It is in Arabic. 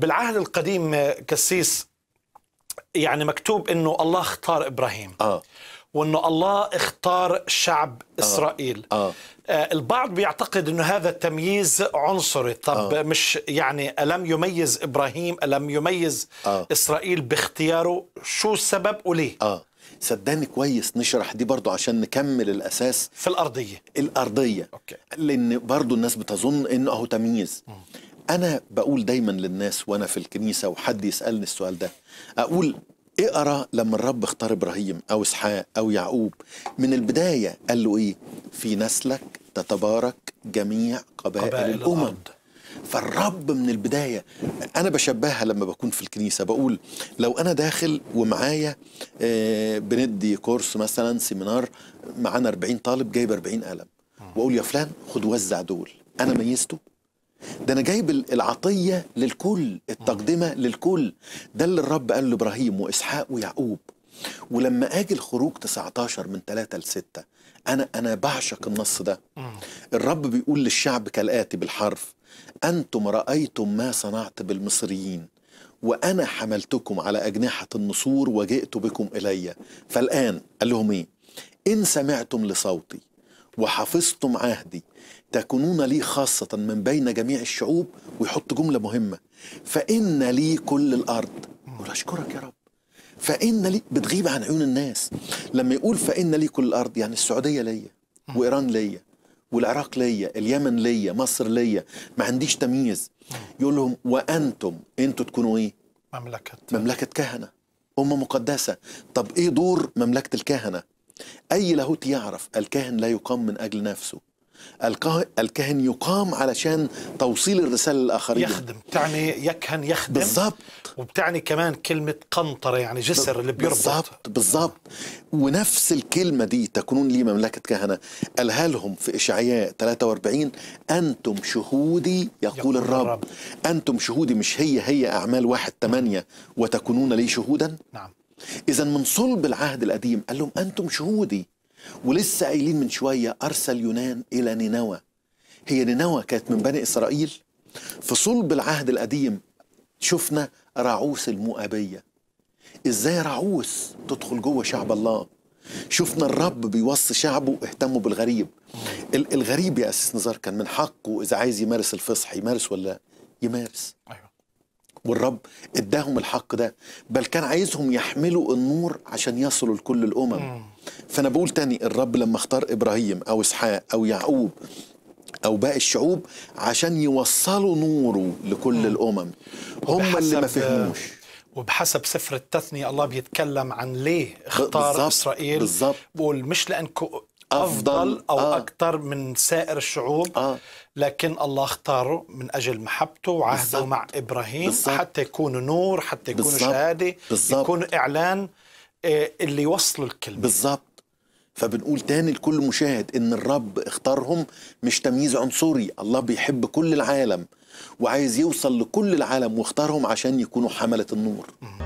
بالعهد القديم كسيس يعني مكتوب انه الله اختار ابراهيم اه وانه الله اختار شعب آه. اسرائيل آه. آه. آه البعض بيعتقد انه هذا التمييز عنصري طب آه. مش يعني الم يميز ابراهيم الم يميز آه. اسرائيل باختياره شو السبب وليه آه. صدقني كويس نشرح دي برضو عشان نكمل الاساس في الارضيه الارضيه أوكي. لان برضو الناس بتظن انه اهو تمييز انا بقول دايما للناس وانا في الكنيسه وحد يسالني السؤال ده اقول اقرا إيه لما الرب اختار ابراهيم او اسحاق او يعقوب من البدايه قال له ايه في نسلك تتبارك جميع قبائل, قبائل الامم الأرض. فالرب من البدايه انا بشبهها لما بكون في الكنيسه بقول لو انا داخل ومعايا آه، بندي كورس مثلا سيمينار معانا 40 طالب جايب 40 قلم واقول يا فلان خد وزع دول انا ميزته ده انا جايب العطيه للكل التقدمه للكل ده اللي الرب قال لابراهيم واسحاق ويعقوب ولما اجي الخروج 19 من 3 ل 6 انا انا بعشق النص ده الرب بيقول للشعب كالاتي بالحرف انتم رايتم ما صنعت بالمصريين وانا حملتكم على اجنحه النسور وجئت بكم الي فالان قال لهم ايه ان سمعتم لصوتي وحفظتم عهدي تكونون لي خاصة من بين جميع الشعوب ويحط جملة مهمة فإن لي كل الأرض يقول أشكرك يا رب فإن لي بتغيب عن عيون الناس لما يقول فإن لي كل الأرض يعني السعودية ليا وإيران ليا والعراق ليا اليمن ليا مصر ليا ما عنديش تمييز يقول لهم وأنتم أنتوا تكونوا إيه مملكة مملكة كهنة أمة مقدسة طب إيه دور مملكة الكهنة أي لاهوت يعرف الكاهن لا يقام من أجل نفسه الكاهن يقام علشان توصيل الرسالة للآخرين يخدم بتعني يكهن يخدم بالظبط وبتعني كمان كلمة قنطرة يعني جسر اللي بيربط بالظبط بالظبط ونفس الكلمة دي تكونون لي مملكة كهنة قالها لهم في إشعياء 43 أنتم شهودي يقول, يقول الرب. الرب أنتم شهودي مش هي هي أعمال واحد ثمانية وتكونون لي شهودا نعم إذا من صلب العهد القديم قال لهم أنتم شهودي ولسه قايلين من شوية أرسل يونان إلى نينوى هي نينوى كانت من بني إسرائيل في صلب العهد القديم شفنا راعوس المؤابية إزاي راعوس تدخل جوه شعب الله شفنا الرب بيوصي شعبه اهتموا بالغريب الغريب يا أساس نزار كان من حقه إذا عايز يمارس الفصح يمارس ولا يمارس أيوة. والرب اداهم الحق ده بل كان عايزهم يحملوا النور عشان يصلوا لكل الامم فانا بقول تاني الرب لما اختار ابراهيم او اسحاق او يعقوب او باقي الشعوب عشان يوصلوا نوره لكل مم. الامم هم اللي ما فهموش وبحسب سفر التثنية الله بيتكلم عن ليه اختار بالزبط اسرائيل بالزبط بقول مش لانكم أفضل أو آه. أكثر من سائر الشعوب آه. لكن الله اختاره من أجل محبته وعهده بالزبط. مع إبراهيم بالزبط. حتى يكونوا نور حتى يكونوا بالزبط. شهادة بالزبط. يكونوا إعلان آه، اللي يوصلوا الكلمة بالظبط فبنقول تاني لكل مشاهد ان الرب اختارهم مش تمييز عنصري الله بيحب كل العالم وعايز يوصل لكل العالم واختارهم عشان يكونوا حملة النور